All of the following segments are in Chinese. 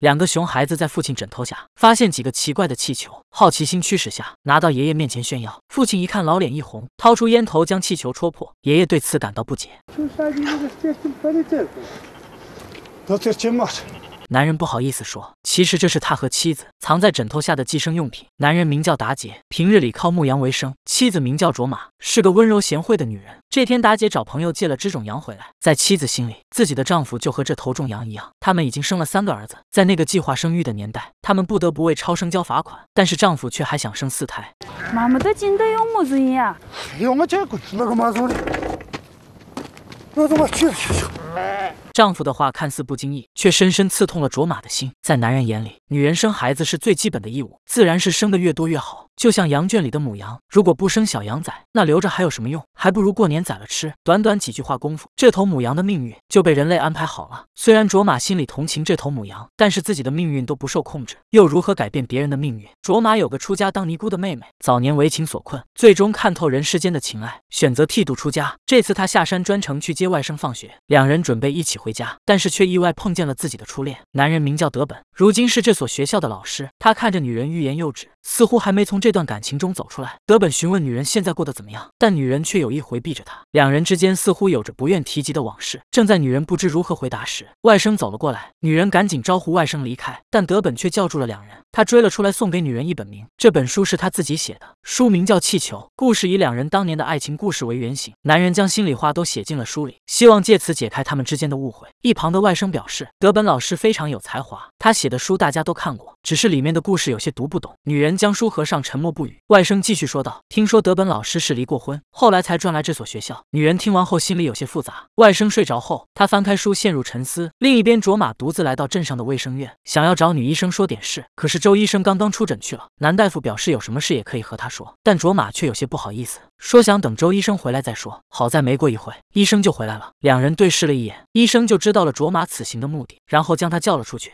两个熊孩子在父亲枕头下发现几个奇怪的气球，好奇心驱使下拿到爷爷面前炫耀。父亲一看，老脸一红，掏出烟头将气球戳破。爷爷对此感到不解。男人不好意思说，其实这是他和妻子藏在枕头下的寄生用品。男人名叫达杰，平日里靠牧羊为生。妻子名叫卓玛，是个温柔贤惠的女人。这天，达杰找朋友借了只种羊回来。在妻子心里，自己的丈夫就和这头种羊一样。他们已经生了三个儿子，在那个计划生育的年代，他们不得不为超生交罚款，但是丈夫却还想生四胎。妈妈的金堆有么子呀？哎呀，我这个做个马子呢，怎么去去去？丈夫的话看似不经意，却深深刺痛了卓玛的心。在男人眼里，女人生孩子是最基本的义务，自然是生的越多越好。就像羊圈里的母羊，如果不生小羊仔，那留着还有什么用？还不如过年宰了吃。短短几句话功夫，这头母羊的命运就被人类安排好了。虽然卓玛心里同情这头母羊，但是自己的命运都不受控制，又如何改变别人的命运？卓玛有个出家当尼姑的妹妹，早年为情所困，最终看透人世间的情爱，选择剃度出家。这次她下山专程去接外甥放学，两人准备一起。回家，但是却意外碰见了自己的初恋。男人名叫德本，如今是这所学校的老师。他看着女人欲言又止，似乎还没从这段感情中走出来。德本询问女人现在过得怎么样，但女人却有意回避着他。两人之间似乎有着不愿提及的往事。正在女人不知如何回答时，外甥走了过来，女人赶紧招呼外甥离开，但德本却叫住了两人。他追了出来，送给女人一本名这本书是他自己写的，书名叫《气球》，故事以两人当年的爱情故事为原型。男人将心里话都写进了书里，希望借此解开他们之间的误会。一旁的外甥表示，德本老师非常有才华，他写的书大家都看过，只是里面的故事有些读不懂。女人将书合上，沉默不语。外甥继续说道：“听说德本老师是离过婚，后来才转来这所学校。”女人听完后心里有些复杂。外甥睡着后，他翻开书，陷入沉思。另一边，卓玛独自来到镇上的卫生院，想要找女医生说点事，可是。周医生刚刚出诊去了，男大夫表示有什么事也可以和他说，但卓玛却有些不好意思，说想等周医生回来再说。好在没过一会，医生就回来了，两人对视了一眼，医生就知道了卓玛此行的目的，然后将他叫了出去。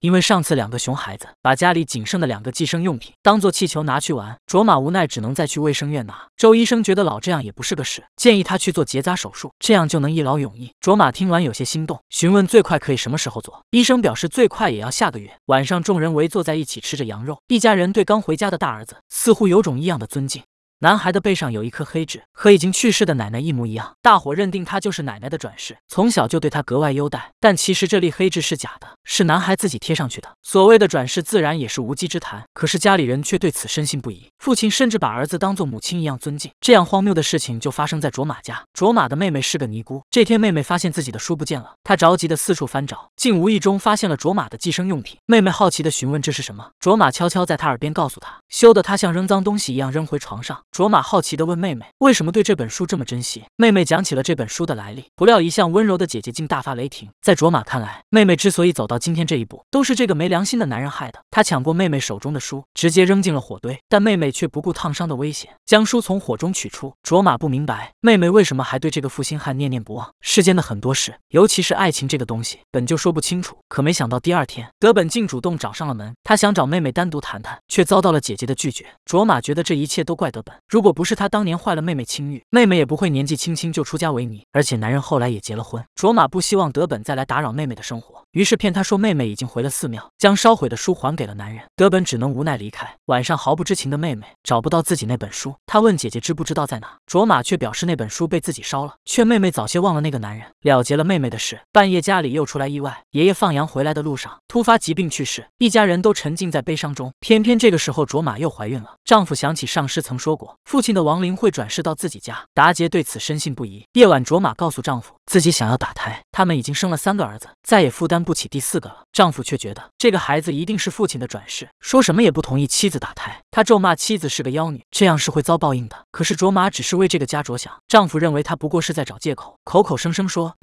因为上次两个熊孩子把家里仅剩的两个寄生用品当做气球拿去玩，卓玛无奈只能再去卫生院拿。周医生觉得老这样也不是个事，建议他去做结扎手术，这样就能一劳永逸。卓玛听完有些心动，询问最快可以什么时候做。医生表示最快也要下个月晚上。众人围坐在一起吃着羊肉，一家人对刚回家的大儿子似乎有种异样的尊敬。男孩的背上有一颗黑痣，和已经去世的奶奶一模一样。大伙认定他就是奶奶的转世，从小就对他格外优待。但其实这粒黑痣是假的，是男孩自己贴上去的。所谓的转世自然也是无稽之谈。可是家里人却对此深信不疑，父亲甚至把儿子当做母亲一样尊敬。这样荒谬的事情就发生在卓玛家。卓玛的妹妹是个尼姑。这天妹妹发现自己的书不见了，她着急的四处翻找，竟无意中发现了卓玛的寄生用品。妹妹好奇的询问这是什么，卓玛悄悄在她耳边告诉她，羞得她像扔脏东西一样扔回床上。卓玛好奇地问妹妹：“为什么对这本书这么珍惜？”妹妹讲起了这本书的来历。不料，一向温柔的姐姐竟大发雷霆。在卓玛看来，妹妹之所以走到今天这一步，都是这个没良心的男人害的。她抢过妹妹手中的书，直接扔进了火堆。但妹妹却不顾烫伤的危险，将书从火中取出。卓玛不明白，妹妹为什么还对这个负心汉念念不忘。世间的很多事，尤其是爱情这个东西，本就说不清楚。可没想到，第二天德本竟主动找上了门，他想找妹妹单独谈谈，却遭到了姐姐的拒绝。卓玛觉得这一切都怪德本。如果不是他当年坏了妹妹清誉，妹妹也不会年纪轻轻就出家为尼。而且男人后来也结了婚。卓玛不希望德本再来打扰妹妹的生活，于是骗他说妹妹已经回了寺庙，将烧毁的书还给了男人。德本只能无奈离开。晚上毫不知情的妹妹找不到自己那本书，她问姐姐知不知道在哪，卓玛却表示那本书被自己烧了，劝妹妹早些忘了那个男人。了结了妹妹的事，半夜家里又出来意外，爷爷放羊回来的路上突发疾病去世，一家人都沉浸在悲伤中。偏偏这个时候卓玛又怀孕了，丈夫想起上师曾说过。父亲的亡灵会转世到自己家，达杰对此深信不疑。夜晚，卓玛告诉丈夫自己想要打胎，他们已经生了三个儿子，再也负担不起第四个了。丈夫却觉得这个孩子一定是父亲的转世，说什么也不同意妻子打胎。他咒骂妻子是个妖女，这样是会遭报应的。可是卓玛只是为这个家着想，丈夫认为她不过是在找借口，口口声声说。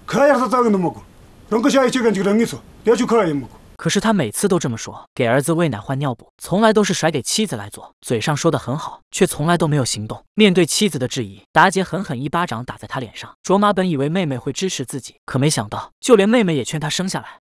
可是他每次都这么说，给儿子喂奶、换尿布，从来都是甩给妻子来做。嘴上说的很好，却从来都没有行动。面对妻子的质疑，达杰狠狠一巴掌打在他脸上。卓玛本以为妹妹会支持自己，可没想到，就连妹妹也劝他生下来。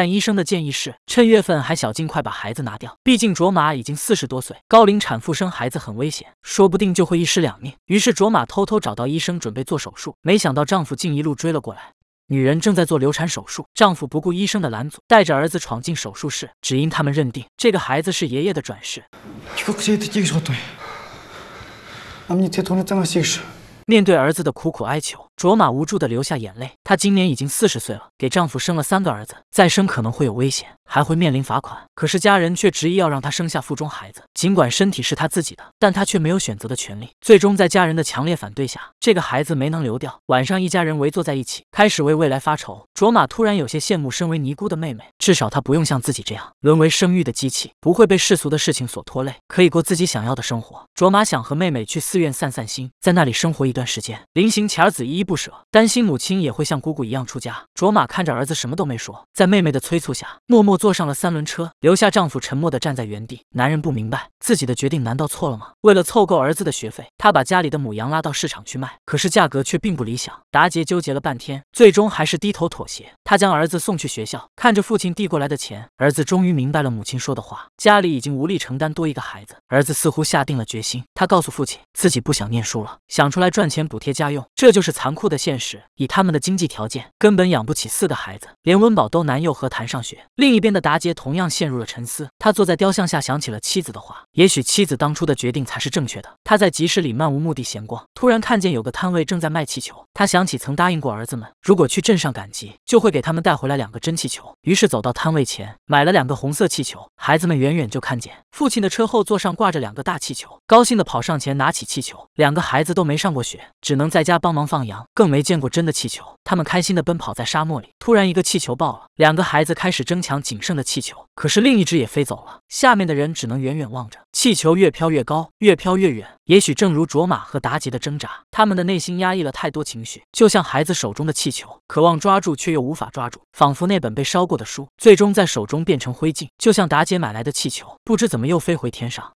但医生的建议是趁月份还小，尽快把孩子拿掉。毕竟卓玛已经四十多岁，高龄产妇生孩子很危险，说不定就会一尸两命。于是卓玛偷偷找到医生准备做手术，没想到丈夫竟一路追了过来。女人正在做流产手术，丈夫不顾医生的拦阻，带着儿子闯进手术室，只因他们认定这个孩子是爷爷的转世。面对儿子的苦苦哀求。卓玛无助地流下眼泪。她今年已经四十岁了，给丈夫生了三个儿子，再生可能会有危险，还会面临罚款。可是家人却执意要让她生下腹中孩子，尽管身体是她自己的，但她却没有选择的权利。最终，在家人的强烈反对下，这个孩子没能留掉。晚上，一家人围坐在一起，开始为未来发愁。卓玛突然有些羡慕身为尼姑的妹妹，至少她不用像自己这样沦为生育的机器，不会被世俗的事情所拖累，可以过自己想要的生活。卓玛想和妹妹去寺院散散心，在那里生活一段时间。临行前，子不。不舍，担心母亲也会像姑姑一样出家。卓玛看着儿子，什么都没说。在妹妹的催促下，默默坐上了三轮车，留下丈夫沉默地站在原地。男人不明白自己的决定难道错了吗？为了凑够儿子的学费，他把家里的母羊拉到市场去卖，可是价格却并不理想。达杰纠结了半天，最终还是低头妥协。他将儿子送去学校，看着父亲递过来的钱，儿子终于明白了母亲说的话：家里已经无力承担多一个孩子。儿子似乎下定了决心，他告诉父亲自己不想念书了，想出来赚钱补贴家用。这就是残酷。酷的现实，以他们的经济条件，根本养不起四个孩子，连温饱都难，又何谈上学？另一边的达杰同样陷入了沉思，他坐在雕像下，想起了妻子的话，也许妻子当初的决定才是正确的。他在集市里漫无目的闲逛，突然看见有个摊位正在卖气球，他想起曾答应过儿子们，如果去镇上赶集，就会给他们带回来两个真气球，于是走到摊位前，买了两个红色气球。孩子们远远就看见父亲的车后座上挂着两个大气球，高兴地跑上前拿起气球。两个孩子都没上过学，只能在家帮忙放羊。更没见过真的气球，他们开心地奔跑在沙漠里。突然，一个气球爆了，两个孩子开始争抢仅剩的气球。可是另一只也飞走了，下面的人只能远远望着。气球越飘越高，越飘越远。也许正如卓玛和达杰的挣扎，他们的内心压抑了太多情绪，就像孩子手中的气球，渴望抓住却又无法抓住，仿佛那本被烧过的书，最终在手中变成灰烬。就像达杰买来的气球，不知怎么又飞回天上。